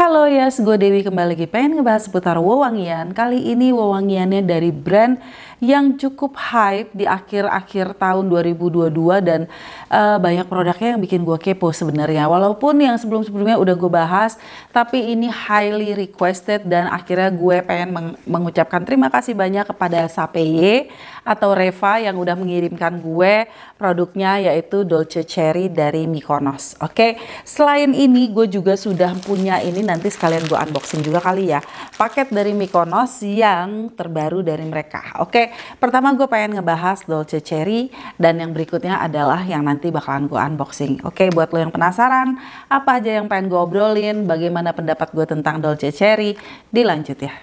Halo Yas, gue Dewi kembali lagi pengen ngebahas seputar wewangian. Kali ini wewangiannya dari brand yang cukup hype di akhir-akhir tahun 2022 dan uh, banyak produknya yang bikin gue kepo sebenarnya. Walaupun yang sebelum-sebelumnya udah gue bahas, tapi ini highly requested dan akhirnya gue pengen meng mengucapkan terima kasih banyak kepada Sapeye atau Reva yang udah mengirimkan gue produknya yaitu Dolce Cherry dari Mykonos. Oke, okay? selain ini gue juga sudah punya ini nanti sekalian gue unboxing juga kali ya. Paket dari Mykonos yang terbaru dari mereka. Oke, pertama gue pengen ngebahas Dolce Cherry dan yang berikutnya adalah yang nanti bakalan gue unboxing. Oke, buat lo yang penasaran apa aja yang pengen gue obrolin, bagaimana pendapat gue tentang Dolce Cherry, dilanjut ya.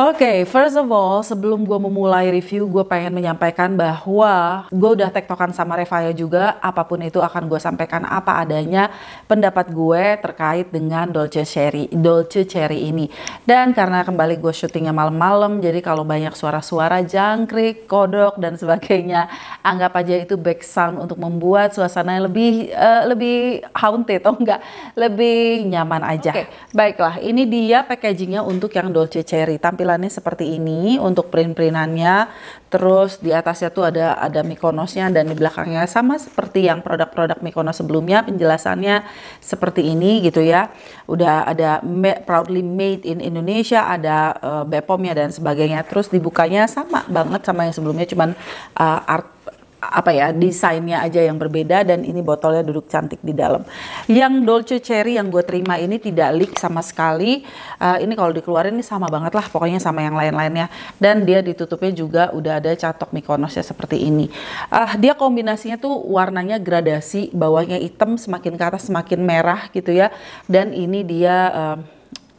Oke, okay, first of all, sebelum gue memulai review, gue pengen menyampaikan bahwa gue udah tektokan sama Revaya juga, apapun itu akan gue sampaikan apa adanya pendapat gue terkait dengan Dolce Cherry, Dolce Cherry ini. Dan karena kembali gue syutingnya malam-malam, jadi kalau banyak suara-suara jangkrik, kodok, dan sebagainya, anggap aja itu back sound untuk membuat suasana lebih uh, lebih haunted, atau oh enggak, lebih nyaman aja. Oke, okay, baiklah, ini dia packagingnya untuk yang Dolce Cherry, tampil tampilannya seperti ini untuk print-printannya. Terus di atasnya tuh ada ada Mykonosnya dan di belakangnya sama seperti yang produk-produk Mykonos sebelumnya penjelasannya seperti ini gitu ya. Udah ada proudly made in Indonesia, ada uh, eh, Bepomnya dan sebagainya. Terus dibukanya sama banget sama yang sebelumnya cuman uh, art apa ya desainnya aja yang berbeda dan ini botolnya duduk cantik di dalam. Yang Dolce Cherry yang gue terima ini tidak leak sama sekali. Uh, ini kalau dikeluarin ini sama banget lah pokoknya sama yang lain-lainnya. Dan dia ditutupnya juga udah ada catok Mykonosnya seperti ini. Uh, dia kombinasinya tuh warnanya gradasi bawahnya hitam semakin ke atas semakin merah gitu ya. Dan ini dia uh,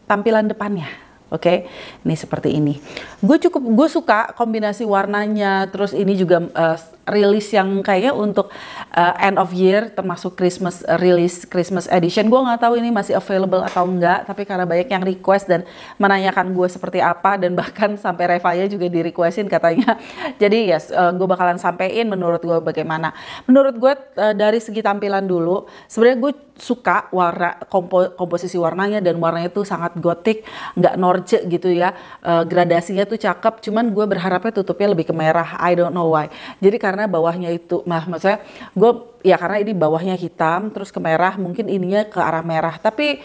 tampilan depannya. Oke, okay? ini seperti ini. Gue cukup, gue suka kombinasi warnanya. Terus ini juga uh, rilis yang kayaknya untuk uh, end of year, termasuk Christmas uh, rilis Christmas edition. Gue nggak tahu ini masih available atau enggak, tapi karena banyak yang request dan menanyakan gue seperti apa dan bahkan sampai Revaya juga di requestin katanya. Jadi yes, uh, gue bakalan sampein menurut gue bagaimana. Menurut gue uh, dari segi tampilan dulu, sebenarnya gue suka warna kompo, komposisi warnanya dan warnanya tuh sangat gotik nggak norce gitu ya e, gradasinya tuh cakep cuman gue berharapnya tutupnya lebih ke merah I don't know why jadi karena bawahnya itu mah maksudnya gue ya karena ini bawahnya hitam terus ke merah mungkin ininya ke arah merah tapi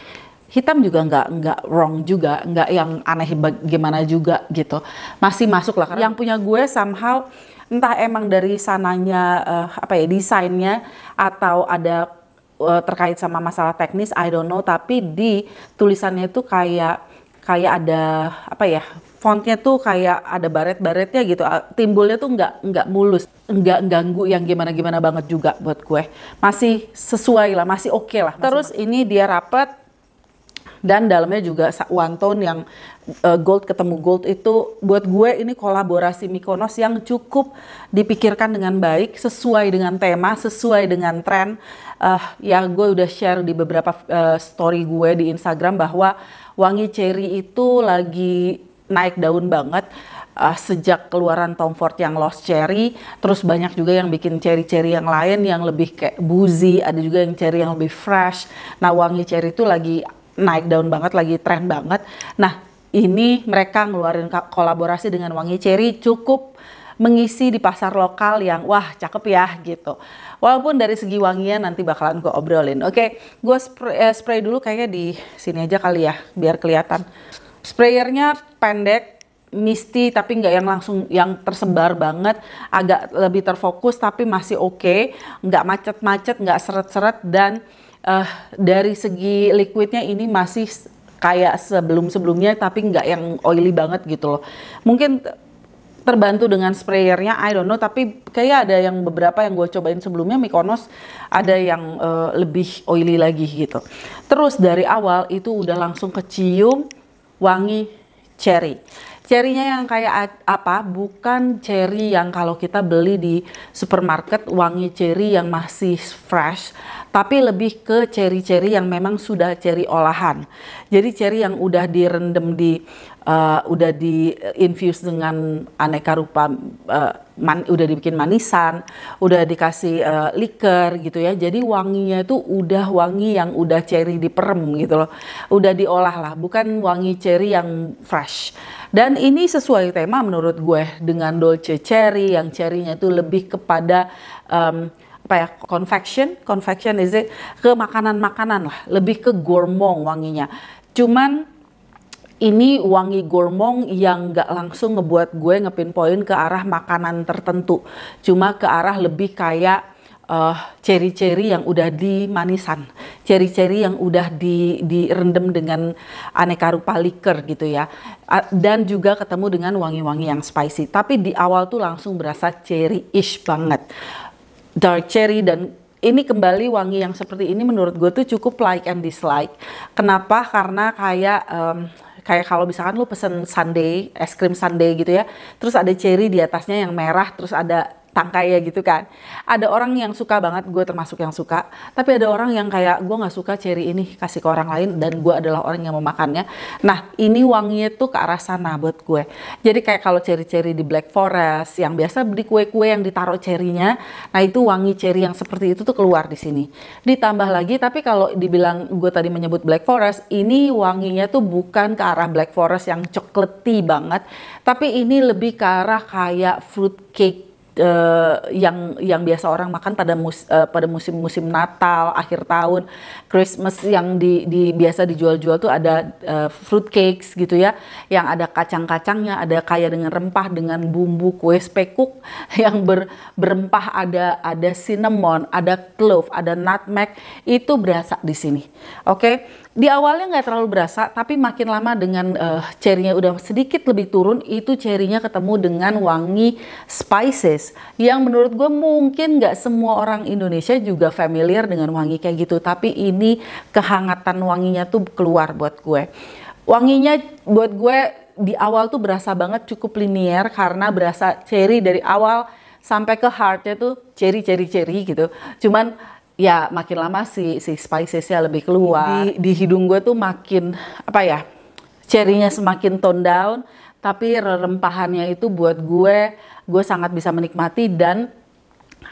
hitam juga nggak nggak wrong juga nggak yang aneh bagaimana juga gitu masih masuk lah karena yang punya gue somehow entah emang dari sananya uh, apa ya desainnya atau ada uh, terkait sama masalah teknis I don't know tapi di tulisannya itu kayak kayak ada apa ya fontnya tuh kayak ada baret-baretnya gitu eh, timbulnya tuh nggak nggak mulus nggak ganggu yang gimana gimana banget juga buat gue masih sesuai lah masih oke okay lah terus ini dia rapet dan dalamnya juga one tone yang uh, gold ketemu gold itu buat gue ini kolaborasi Mikonos yang cukup dipikirkan dengan baik sesuai dengan tema sesuai dengan tren uh, ya gue udah share di beberapa uh, story gue di Instagram bahwa wangi cherry itu lagi naik daun banget uh, sejak keluaran Tom Ford yang Lost Cherry, terus banyak juga yang bikin cherry-cherry yang lain yang lebih kayak boozy, ada juga yang cherry yang lebih fresh. Nah, wangi cherry itu lagi naik daun banget, lagi tren banget. Nah, ini mereka ngeluarin kolaborasi dengan Wangi Cherry cukup mengisi di pasar lokal yang wah cakep ya gitu. Walaupun dari segi wangian nanti bakalan gue obrolin. Oke, gue spray, eh, spray dulu kayaknya di sini aja kali ya biar kelihatan. Sprayernya pendek, misty tapi nggak yang langsung yang tersebar banget, agak lebih terfokus tapi masih oke, okay. nggak macet-macet, nggak seret-seret dan uh, dari segi liquidnya ini masih kayak sebelum-sebelumnya tapi nggak yang oily banget gitu loh. Mungkin terbantu dengan sprayernya I don't know tapi kayak ada yang beberapa yang gue cobain sebelumnya Mykonos ada yang uh, lebih oily lagi gitu terus dari awal itu udah langsung kecium wangi cherry Cerinya yang kayak apa? Bukan ceri yang kalau kita beli di supermarket wangi ceri yang masih fresh, tapi lebih ke ceri-ceri yang memang sudah ceri olahan. Jadi ceri yang udah direndam di uh, udah di eh, infuse dengan aneka rupa uh, man, udah dibikin manisan, udah dikasih uh, liker gitu ya. Jadi wanginya itu udah wangi yang udah cherry diperem gitu loh. Udah diolah lah, bukan wangi cherry yang fresh. Dan ini sesuai tema menurut gue dengan dolce cherry yang cherrynya itu lebih kepada um, apa ya confection confection is it ke makanan-makanan lah lebih ke gourmand wanginya cuman ini wangi gormong yang nggak langsung ngebuat gue ngepin poin ke arah makanan tertentu cuma ke arah lebih kayak uh, ceri-ceri yang udah dimanisan ceri-ceri yang udah di direndam dengan aneka rupa liker gitu ya dan juga ketemu dengan wangi-wangi yang spicy tapi di awal tuh langsung berasa cherry-ish banget dark cherry dan ini kembali wangi yang seperti ini menurut gue tuh cukup like and dislike. Kenapa? Karena kayak um, kayak kalau misalkan lu pesen sundae, es krim sundae gitu ya, terus ada cherry di atasnya yang merah, terus ada tangkai ya gitu kan. Ada orang yang suka banget, gue termasuk yang suka. Tapi ada orang yang kayak gue nggak suka cherry ini kasih ke orang lain dan gue adalah orang yang memakannya. Nah ini wanginya tuh ke arah sana buat gue. Jadi kayak kalau cherry-cherry di Black Forest yang biasa beli kue-kue yang ditaruh cerinya, nah itu wangi cherry yang seperti itu tuh keluar di sini. Ditambah lagi tapi kalau dibilang gue tadi menyebut Black Forest, ini wanginya tuh bukan ke arah Black Forest yang cokleti banget, tapi ini lebih ke arah kayak fruit cake uh, yang yang biasa orang makan pada mus, uh, pada musim-musim Natal, akhir tahun, Christmas yang di, di biasa dijual-jual tuh ada uh, fruit cakes gitu ya, yang ada kacang-kacangnya, ada kaya dengan rempah dengan bumbu kue spekuk yang ber, berempah ada ada cinnamon, ada clove, ada nutmeg, itu berasa di sini. Oke. Okay? di awalnya nggak terlalu berasa, tapi makin lama dengan uh, eh, cerinya udah sedikit lebih turun, itu cerinya ketemu dengan wangi spices yang menurut gue mungkin nggak semua orang Indonesia juga familiar dengan wangi kayak gitu, tapi ini kehangatan wanginya tuh keluar buat gue. Wanginya buat gue di awal tuh berasa banget cukup linier karena berasa cherry dari awal sampai ke heartnya tuh cherry, cherry, cherry gitu. Cuman ya makin lama si si spicesnya lebih keluar di, di hidung gue tuh makin apa ya cerinya semakin tone down tapi rempahannya itu buat gue gue sangat bisa menikmati dan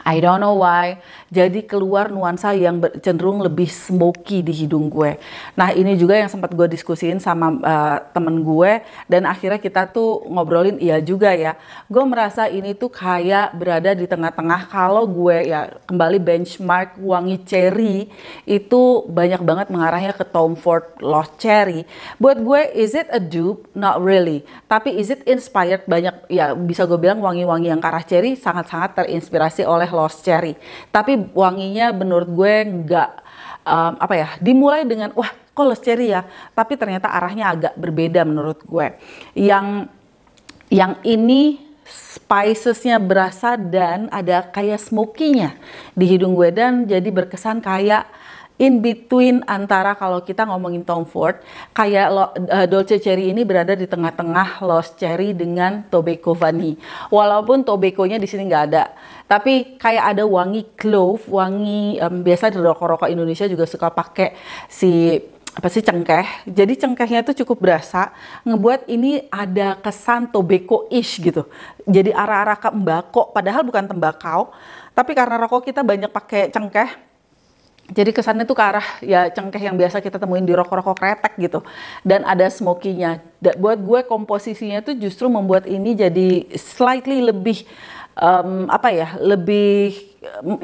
I don't know why. Jadi keluar nuansa yang cenderung lebih smoky di hidung gue. Nah ini juga yang sempat gue diskusiin sama uh, temen gue dan akhirnya kita tuh ngobrolin iya juga ya. Gue merasa ini tuh kayak berada di tengah-tengah kalau gue ya kembali benchmark wangi cherry itu banyak banget mengarahnya ke Tom Ford Lost Cherry. Buat gue is it a dupe? Not really. Tapi is it inspired banyak ya bisa gue bilang wangi-wangi yang karah cherry sangat-sangat terinspirasi oleh Lost Cherry. Tapi wanginya menurut gue nggak um, apa ya dimulai dengan wah kok Lost Cherry ya. Tapi ternyata arahnya agak berbeda menurut gue. Yang yang ini spicesnya berasa dan ada kayak smokinya di hidung gue dan jadi berkesan kayak in between antara kalau kita ngomongin Tom Ford, kayak lo, uh, Dolce Cherry ini berada di tengah-tengah Lost Cherry dengan Tobacco vani. Walaupun Tobacco-nya di sini nggak ada, tapi kayak ada wangi clove, wangi um, biasa di rokok-rokok Indonesia juga suka pakai si apa sih cengkeh. Jadi cengkehnya itu cukup berasa, ngebuat ini ada kesan tobacco-ish gitu. Jadi arah-arah ke padahal bukan tembakau. Tapi karena rokok kita banyak pakai cengkeh, jadi kesannya tuh ke arah ya cengkeh yang biasa kita temuin di rokok-rokok kretek gitu dan ada smokinya buat gue komposisinya tuh justru membuat ini jadi slightly lebih um, apa ya lebih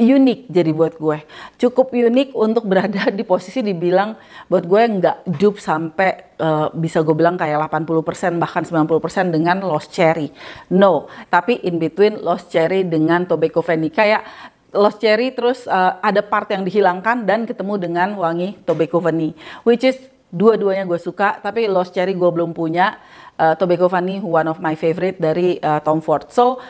unik jadi buat gue cukup unik untuk berada di posisi dibilang buat gue nggak dup sampai uh, bisa gue bilang kayak 80% bahkan 90% dengan lost cherry no tapi in between lost cherry dengan tobacco venica ya lost cherry terus uh, ada part yang dihilangkan dan ketemu dengan wangi tobacco vani which is dua-duanya gue suka tapi lost cherry gue belum punya uh, tobacco vani one of my favorite dari uh, Tom Ford so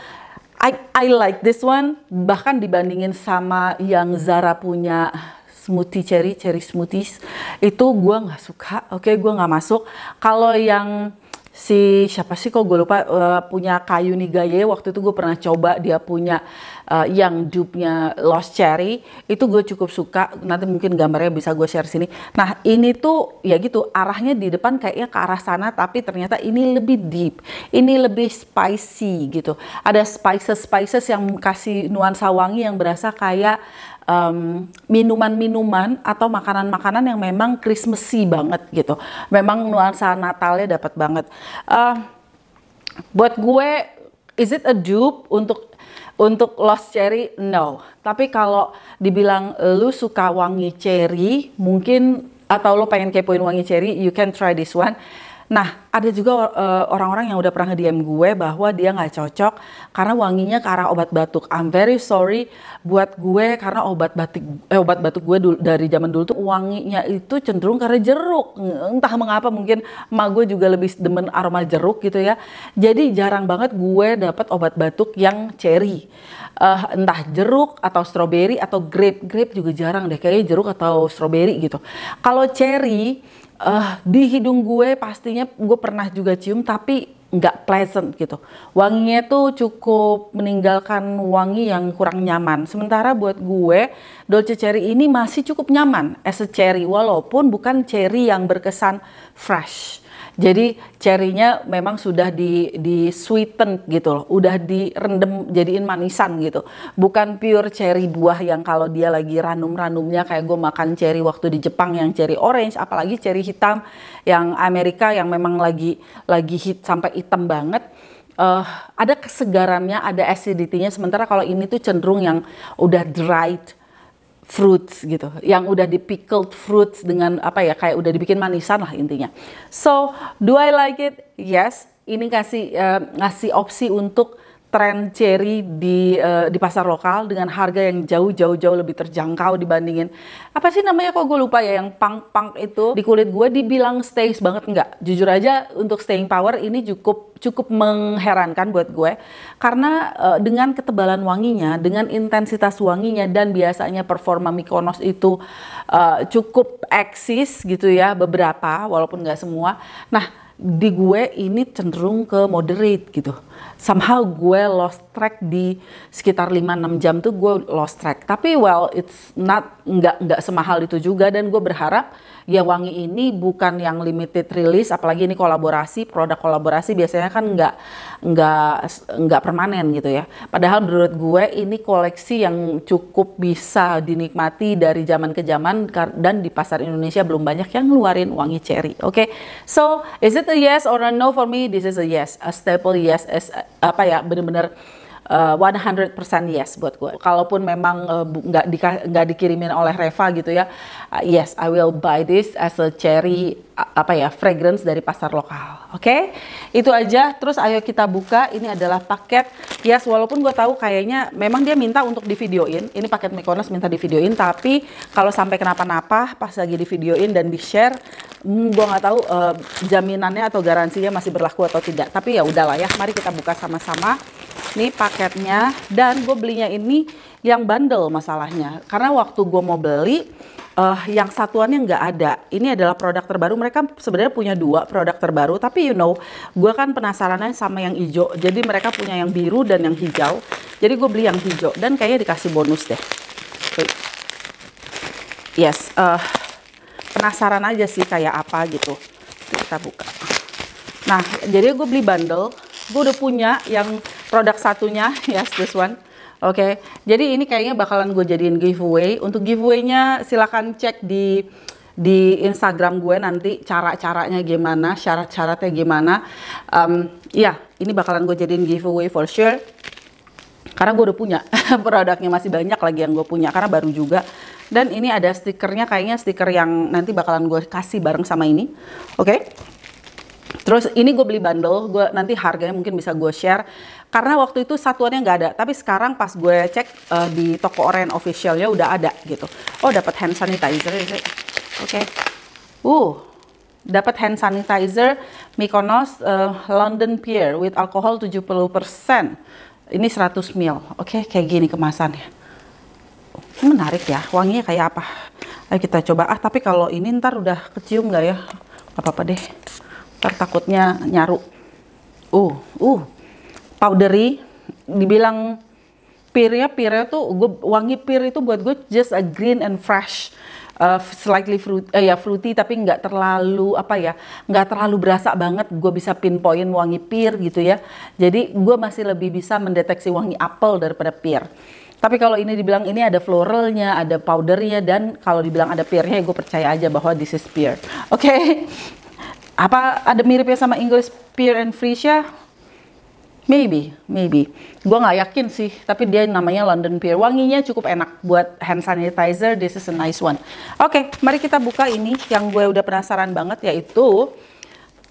I I like this one bahkan dibandingin sama yang Zara punya smoothie cherry cherry smoothies itu gue nggak suka oke okay, gue nggak masuk kalau yang si siapa sih kok gue lupa uh, punya kayu nigaye waktu itu gue pernah coba dia punya uh, yang dupnya Lost Cherry itu gue cukup suka nanti mungkin gambarnya bisa gue share sini nah ini tuh ya gitu arahnya di depan kayaknya ke arah sana tapi ternyata ini lebih deep ini lebih spicy gitu ada spices spices yang kasih nuansa wangi yang berasa kayak minuman-minuman um, atau makanan-makanan yang memang Christmassy banget gitu. Memang nuansa Natalnya dapat banget. Uh, buat gue, is it a dupe untuk untuk lost cherry? No. Tapi kalau dibilang lu suka wangi cherry, mungkin atau lo pengen kepoin wangi cherry, you can try this one Nah, ada juga eh, orang-orang uh, yang udah pernah nge-DM gue bahwa dia nggak cocok karena wanginya ke arah obat batuk. I'm very sorry buat gue karena obat batik eh, obat batuk gue dulu, dari zaman dulu tuh wanginya itu cenderung karena jeruk. Entah mengapa mungkin emak gue juga lebih demen aroma jeruk gitu ya. Jadi jarang banget gue dapat obat batuk yang cherry. Uh, entah jeruk atau stroberi atau grape. Grape juga jarang deh kayaknya jeruk atau stroberi gitu. Kalau cherry uh, di hidung gue pastinya gue pernah juga cium tapi nggak pleasant gitu. Wanginya tuh cukup meninggalkan wangi yang kurang nyaman. Sementara buat gue Dolce Cherry ini masih cukup nyaman as a cherry walaupun bukan cherry yang berkesan fresh. Jadi cerinya memang sudah di di sweeten gitu loh, udah direndam jadiin manisan gitu. Bukan pure cherry buah yang kalau dia lagi ranum-ranumnya kayak gue makan cherry waktu di Jepang yang cherry orange, apalagi cherry hitam yang Amerika yang memang lagi lagi hit sampai hitam banget uh, ada kesegarannya, ada acidity-nya. Sementara kalau ini tuh cenderung yang udah dried fruits gitu, yang udah di pickled fruits dengan apa ya kayak udah dibikin manisan lah intinya. So do I like it? Yes, ini kasih uh, eh, ngasih opsi untuk tren cherry di uh, di pasar lokal dengan harga yang jauh jauh jauh lebih terjangkau dibandingin apa sih namanya kok gue lupa ya yang pang pang itu di kulit gue dibilang stays banget enggak jujur aja untuk staying power ini cukup cukup mengherankan buat gue karena uh, dengan ketebalan wanginya dengan intensitas wanginya dan biasanya performa Mykonos itu uh, cukup eksis gitu ya beberapa walaupun nggak semua nah di gue ini cenderung ke moderate gitu. Somehow gue lost track di sekitar 5-6 jam tuh gue lost track. Tapi well it's not nggak nggak semahal itu juga dan gue berharap ya wangi ini bukan yang limited release apalagi ini kolaborasi produk kolaborasi biasanya kan nggak nggak nggak permanen gitu ya padahal menurut gue ini koleksi yang cukup bisa dinikmati dari zaman ke zaman dan di pasar Indonesia belum banyak yang ngeluarin wangi cherry oke okay? so is it a yes or a no for me this is a yes a staple yes as apa ya bener-bener uh, eh, 100% yes buat gue. Kalaupun memang eh, nggak uh, di, gak dikirimin oleh Reva gitu ya, uh, yes I will buy this as a cherry apa ya fragrance dari pasar lokal. Oke, okay? itu aja. Terus ayo kita buka. Ini adalah paket yes. Walaupun gue tahu kayaknya memang dia minta untuk divideoin. Ini paket Mykonos minta divideoin, tapi kalau sampai kenapa-napa pas lagi divideoin dan di share, hmm, gue nggak tahu uh, jaminannya atau garansinya masih berlaku atau tidak. Tapi ya udahlah ya. Mari kita buka sama-sama. Ini paketnya dan gue belinya ini yang bandel masalahnya. Karena waktu gue mau beli uh, yang satuannya nggak ada. Ini adalah produk terbaru. Mereka sebenarnya punya dua produk terbaru, tapi you know, gue kan penasarannya sama yang hijau. Jadi mereka punya yang biru dan yang hijau. Jadi gue beli yang hijau dan kayaknya dikasih bonus deh. Okay. Yes, uh, penasaran aja sih kayak apa gitu. Kita buka. Nah, jadi gue beli bundle. Gue udah punya yang produk satunya yes, this one oke okay. jadi ini kayaknya bakalan gue jadiin giveaway untuk giveaway-nya silahkan cek di di Instagram gue nanti cara-caranya gimana syarat-syaratnya gimana um, ya yeah, ini bakalan gue jadiin giveaway for sure karena gue udah punya produknya masih banyak lagi yang gue punya karena baru juga dan ini ada stikernya kayaknya stiker yang nanti bakalan gue kasih bareng sama ini oke okay? Terus ini gue beli bundle, gue nanti harganya mungkin bisa gue share karena waktu itu satuannya nggak ada tapi sekarang pas gue cek uh, di toko Oren officialnya udah ada gitu oh dapat hand sanitizer ya, oke okay. uh dapat hand sanitizer Mykonos uh, London Pier with alcohol 70% ini 100 ml oke okay, kayak gini kemasannya ini menarik ya wanginya kayak apa ayo kita coba ah tapi kalau ini ntar udah kecium nggak ya apa-apa deh ntar takutnya nyaru uh uh powdery dibilang pirnya pirnya tuh gue wangi pir itu buat gue just a green and fresh uh, slightly fruit uh, ya fruity tapi nggak terlalu apa ya nggak terlalu berasa banget gue bisa pinpoint wangi pir gitu ya jadi gue masih lebih bisa mendeteksi wangi apel daripada pir tapi kalau ini dibilang ini ada floralnya, ada powdernya, dan kalau dibilang ada pirnya gue percaya aja bahwa this is pear. Oke, okay? apa ada miripnya sama English pear and freesia? Maybe, maybe. Gua nggak yakin sih, tapi dia namanya London Pier. Wanginya cukup enak buat hand sanitizer. This is a nice one. Oke, okay, mari kita buka ini yang gue udah penasaran banget yaitu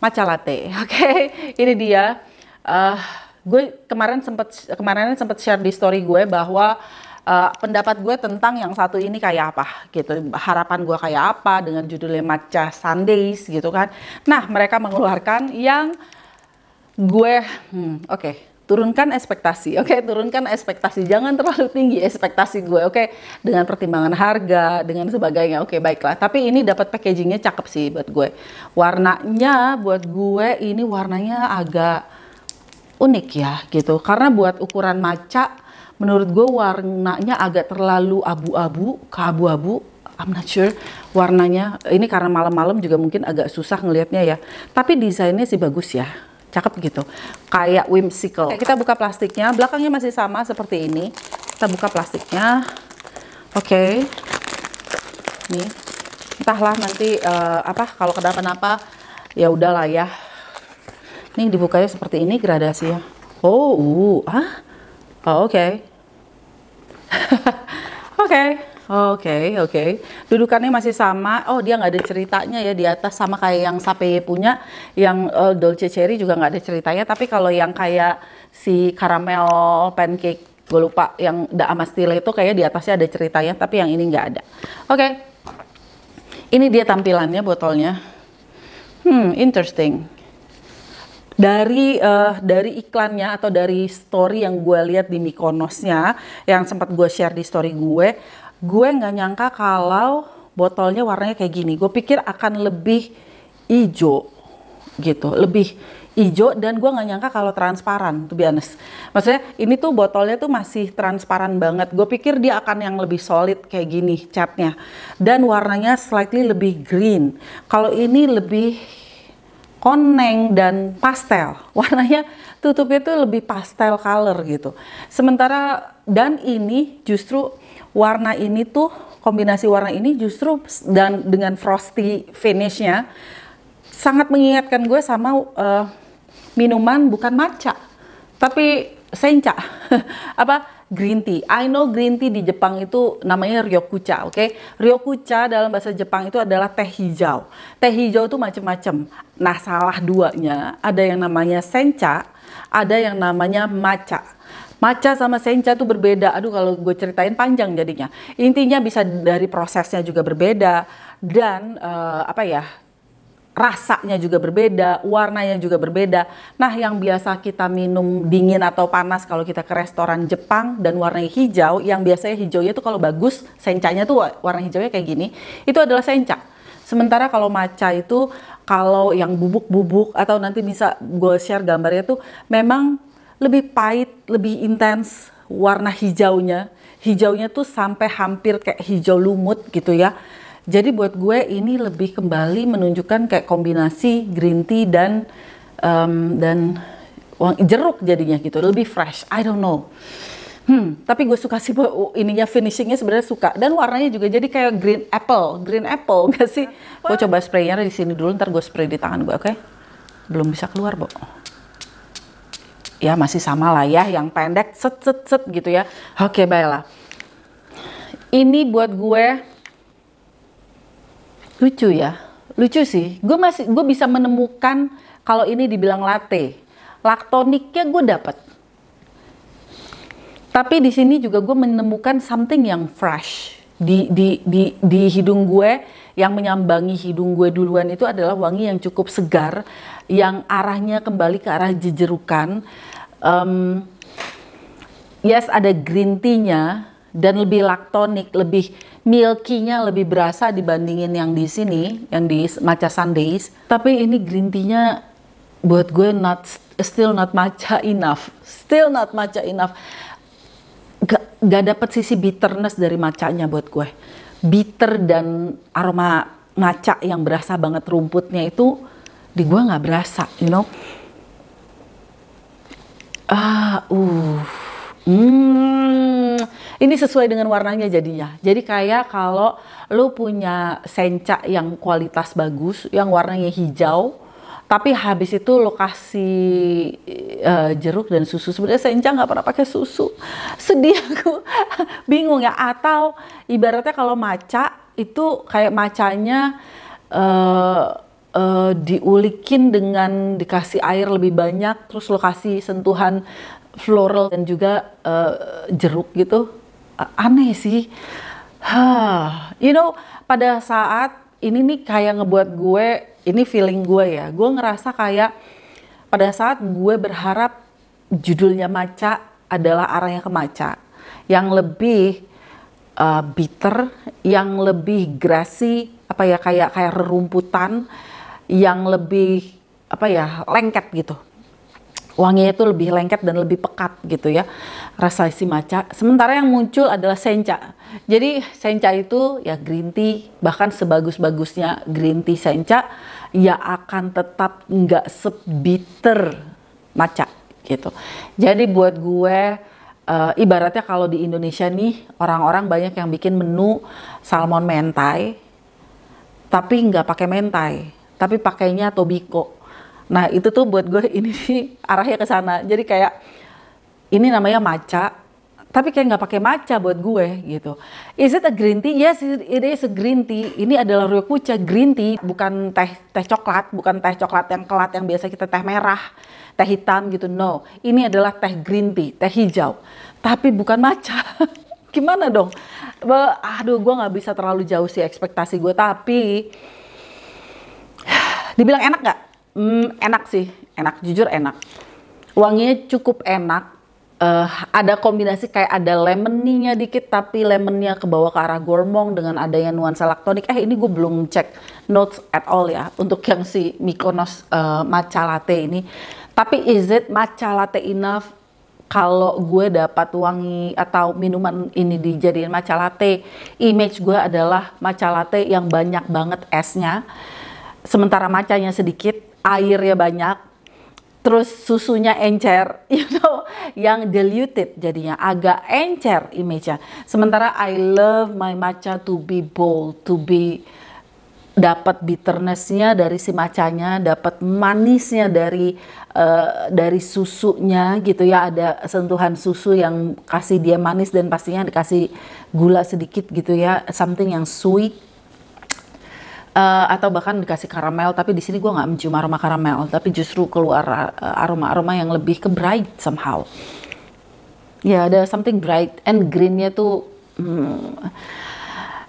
matcha latte. Oke, okay? ini dia. Uh, gue kemarin sempat kemarin sempat share di story gue bahwa uh, pendapat gue tentang yang satu ini kayak apa gitu harapan gue kayak apa dengan judulnya matcha sundays gitu kan nah mereka mengeluarkan yang gue hmm, oke okay turunkan ekspektasi, oke, okay? turunkan ekspektasi, jangan terlalu tinggi ekspektasi gue, oke, okay? dengan pertimbangan harga, dengan sebagainya, oke, okay, baiklah. Tapi ini dapat packagingnya cakep sih buat gue. Warnanya buat gue ini warnanya agak unik ya, gitu. Karena buat ukuran maca, menurut gue warnanya agak terlalu abu-abu, keabu-abu. I'm not sure warnanya. Ini karena malam-malam juga mungkin agak susah ngelihatnya ya. Tapi desainnya sih bagus ya cakep gitu kayak whimsical Oke, kita buka plastiknya belakangnya masih sama seperti ini kita buka plastiknya oke okay. nih entahlah nanti uh, apa kalau kenapa-napa ya udahlah ya nih dibukanya seperti ini gradasi ya oh uh, ah oh, oke okay. oke okay. Oke, okay, oke. Okay. Dudukannya masih sama. Oh, dia nggak ada ceritanya ya di atas sama kayak yang Sape punya, yang uh, Dolce Cherry juga nggak ada ceritanya. Tapi kalau yang kayak si caramel pancake, gue lupa yang Da Amastile itu kayak di atasnya ada ceritanya, tapi yang ini nggak ada. Oke. Okay. Ini dia tampilannya botolnya. Hmm, interesting. Dari uh, dari iklannya atau dari story yang gue lihat di Mykonosnya, yang sempat gue share di story gue, gue nggak nyangka kalau botolnya warnanya kayak gini. Gue pikir akan lebih hijau gitu, lebih hijau dan gue nggak nyangka kalau transparan tuh honest. Maksudnya ini tuh botolnya tuh masih transparan banget. Gue pikir dia akan yang lebih solid kayak gini catnya dan warnanya slightly lebih green. Kalau ini lebih koneng dan pastel. Warnanya tutupnya tuh lebih pastel color gitu. Sementara dan ini justru warna ini tuh kombinasi warna ini justru dan dengan frosty finishnya sangat mengingatkan gue sama uh, minuman bukan matcha tapi sencha apa green tea. I know green tea di Jepang itu namanya ryokucha, oke? Okay? Ryokucha dalam bahasa Jepang itu adalah teh hijau. Teh hijau itu macam-macam. Nah, salah duanya ada yang namanya sencha, ada yang namanya matcha. Maca sama senca tuh berbeda. Aduh kalau gue ceritain panjang jadinya. Intinya bisa dari prosesnya juga berbeda dan uh, apa ya? rasanya juga berbeda, warnanya juga berbeda. Nah, yang biasa kita minum dingin atau panas kalau kita ke restoran Jepang dan warnanya hijau, yang biasanya hijaunya tuh kalau bagus, sencanya tuh warna hijaunya kayak gini, itu adalah senca. Sementara kalau maca itu kalau yang bubuk-bubuk atau nanti bisa gue share gambarnya tuh memang lebih pahit, lebih intens warna hijaunya. Hijaunya tuh sampai hampir kayak hijau lumut gitu ya. Jadi buat gue ini lebih kembali menunjukkan kayak kombinasi green tea dan um, dan jeruk jadinya gitu, lebih fresh. I don't know. Hmm, tapi gue suka sih ininya finishingnya sebenarnya suka dan warnanya juga jadi kayak green apple, green apple gak sih? Gue coba spraynya di sini dulu, ntar gue spray di tangan gue, oke? Okay? Belum bisa keluar, bu ya masih sama lah ya yang pendek set set set gitu ya oke baiklah ini buat gue lucu ya lucu sih gue masih gue bisa menemukan kalau ini dibilang latte laktoniknya gue dapat tapi di sini juga gue menemukan something yang fresh di di di di hidung gue yang menyambangi hidung gue duluan itu adalah wangi yang cukup segar yang arahnya kembali ke arah jejerukan um, yes ada green tea-nya dan lebih laktonik, lebih milky-nya lebih berasa dibandingin yang di sini, yang di matcha sundays. Tapi ini green tea-nya buat gue not still not matcha enough, still not matcha enough. Gak, gak dapet sisi bitterness dari macanya buat gue. Bitter dan aroma maca yang berasa banget rumputnya itu di gue nggak berasa, you know. Ah, uh. Hmm, ini sesuai dengan warnanya jadinya. Jadi kayak kalau lu punya senca yang kualitas bagus, yang warnanya hijau, tapi habis itu lo kasih uh, jeruk dan susu sebenarnya senca nggak pernah pakai susu sedih aku bingung ya atau ibaratnya kalau maca itu kayak macanya eh, uh, diulikin dengan dikasih air lebih banyak, terus lokasi sentuhan floral dan juga uh, jeruk gitu, uh, aneh sih. Huh. You know, pada saat ini nih kayak ngebuat gue, ini feeling gue ya, gue ngerasa kayak pada saat gue berharap judulnya Maca adalah arahnya ke Maca, yang lebih uh, bitter, yang lebih grassy apa ya kayak kayak rerumputan, yang lebih apa ya lengket gitu wanginya itu lebih lengket dan lebih pekat gitu ya rasa si maca sementara yang muncul adalah senca jadi senca itu ya green tea bahkan sebagus-bagusnya green tea senca ya akan tetap nggak sebiter maca gitu jadi buat gue uh, ibaratnya kalau di Indonesia nih orang-orang banyak yang bikin menu salmon mentai tapi nggak pakai mentai tapi pakainya tobiko nah itu tuh buat gue ini sih arahnya ke sana jadi kayak ini namanya maca tapi kayak nggak pakai maca buat gue gitu. Is it a green tea? Yes, it is a green tea. Ini adalah ryokucha green tea, bukan teh teh coklat, bukan teh coklat yang kelat yang biasa kita teh merah, teh hitam gitu. No, ini adalah teh green tea, teh hijau. Tapi bukan maca. Gimana dong? Aduh, gue nggak bisa terlalu jauh sih ekspektasi gue. Tapi Dibilang enak nggak? Hmm, enak sih, enak jujur enak. Wanginya cukup enak. Uh, ada kombinasi kayak ada lemoninya dikit tapi lemonnya ke bawah ke arah gormong dengan adanya nuansa laktonik. Eh ini gue belum cek notes at all ya untuk yang si Mykonos uh, matcha latte ini. Tapi is it matcha latte enough kalau gue dapat wangi atau minuman ini dijadiin matcha latte, image gue adalah matcha latte yang banyak banget esnya sementara macanya sedikit, airnya banyak, terus susunya encer, you know, yang diluted jadinya agak encer image-nya. Sementara I love my matcha to be bold, to be dapat bitternessnya dari si macanya, dapat manisnya dari uh, dari susunya gitu ya ada sentuhan susu yang kasih dia manis dan pastinya dikasih gula sedikit gitu ya something yang sweet uh, atau bahkan dikasih karamel tapi di sini gue nggak mencium aroma karamel tapi justru keluar eh, aroma-aroma yang lebih ke bright somehow ya yeah, ada something bright and greennya tuh hmm,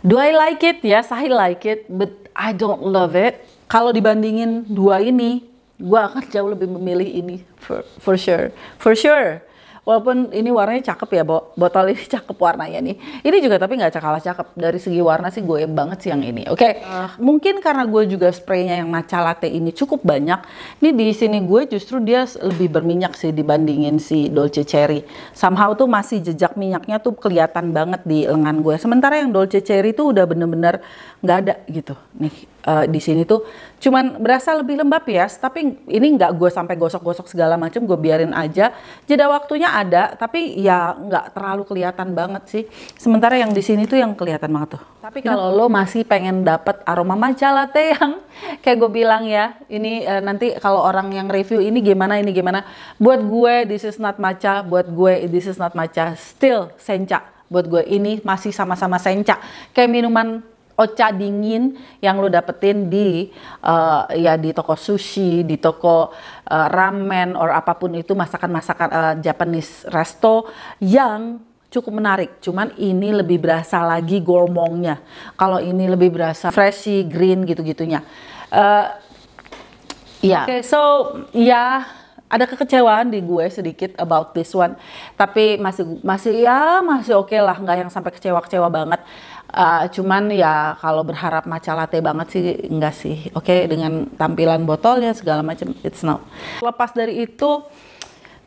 do I like it yes I like it but I don't love it kalau dibandingin dua ini gue akan jauh lebih memilih ini for, for sure for sure walaupun ini warnanya cakep ya botol ini cakep warnanya nih ini juga tapi nggak kalah cakep dari segi warna sih gue banget sih yang ini oke okay? uh. mungkin karena gue juga spraynya yang matcha latte ini cukup banyak ini di sini gue justru dia lebih berminyak sih dibandingin si dolce cherry somehow tuh masih jejak minyaknya tuh kelihatan banget di lengan gue sementara yang dolce cherry tuh udah bener-bener nggak -bener ada gitu nih uh, di sini tuh cuman berasa lebih lembab ya tapi ini nggak gue sampai gosok-gosok segala macam gue biarin aja jeda waktunya ada tapi ya nggak terlalu kelihatan banget sih sementara yang di sini tuh yang kelihatan banget tuh tapi kalau lo masih pengen dapet aroma matcha latte yang kayak gue bilang ya ini uh, nanti kalau orang yang review ini gimana ini gimana buat gue this is not matcha buat gue this is not matcha still senca buat gue ini masih sama-sama senca kayak minuman ocha dingin yang lu dapetin di uh, ya di toko sushi, di toko uh, ramen or apapun itu masakan-masakan uh, Japanese resto yang cukup menarik. Cuman ini lebih berasa lagi gourmongnya. Kalau ini lebih berasa freshy, green gitu-gitunya. Uh, ya. Yeah. Oke, okay, so ya yeah, ada kekecewaan di gue sedikit about this one tapi masih masih ya masih oke okay lah nggak yang sampai kecewa kecewa banget Uh, cuman ya kalau berharap maca latte banget sih enggak sih. Oke, okay, dengan tampilan botolnya segala macam it's not. Lepas dari itu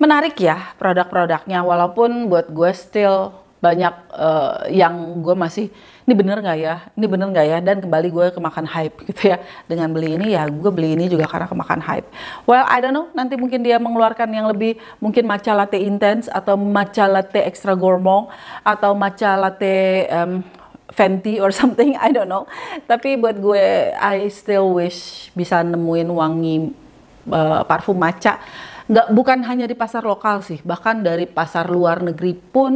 menarik ya produk-produknya walaupun buat gue still banyak uh, yang gue masih ini bener nggak ya ini bener nggak ya dan kembali gue kemakan hype gitu ya dengan beli ini ya gue beli ini juga karena kemakan hype well I don't know nanti mungkin dia mengeluarkan yang lebih mungkin matcha latte intense atau matcha latte extra gourmand atau matcha latte um, Fenty or something, I don't know. Tapi buat gue, I still wish bisa nemuin wangi uh, parfum maca. Nggak, bukan hanya di pasar lokal sih, bahkan dari pasar luar negeri pun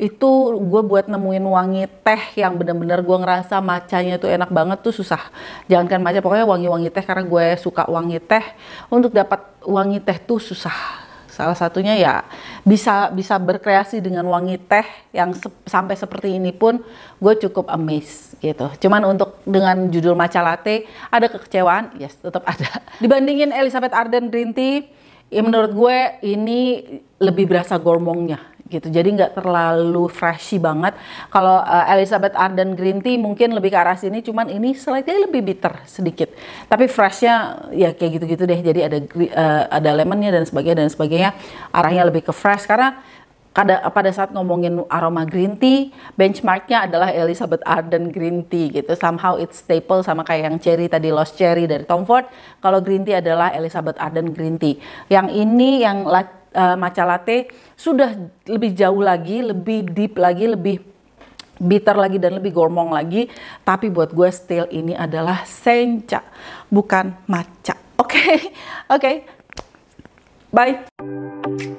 itu gue buat nemuin wangi teh yang bener-bener gue ngerasa macanya tuh enak banget tuh susah. Jangankan maca, pokoknya wangi-wangi teh karena gue suka wangi teh. Untuk dapat wangi teh tuh susah Salah satunya ya bisa bisa berkreasi dengan wangi teh yang se sampai seperti ini pun gue cukup amazed gitu. Cuman untuk dengan judul matcha latte ada kekecewaan, yes tetap ada. Dibandingin Elizabeth Arden Green Tea, ya menurut gue ini lebih berasa gormongnya gitu. Jadi nggak terlalu freshy banget. Kalau uh, Elizabeth Arden Green Tea mungkin lebih ke arah sini, cuman ini slightly lebih bitter sedikit. Tapi freshnya ya kayak gitu-gitu deh. Jadi ada uh, ada lemonnya dan sebagainya dan sebagainya. Arahnya lebih ke fresh karena pada, pada saat ngomongin aroma green tea, benchmarknya adalah Elizabeth Arden green tea gitu. Somehow it's staple sama kayak yang cherry tadi lost cherry dari Tom Ford. Kalau green tea adalah Elizabeth Arden green tea. Yang ini yang uh, matcha latte sudah lebih jauh lagi, lebih deep lagi, lebih bitter lagi dan lebih gormong lagi. Tapi buat gue still ini adalah senca, bukan matcha. Oke, okay? oke. Okay. Bye.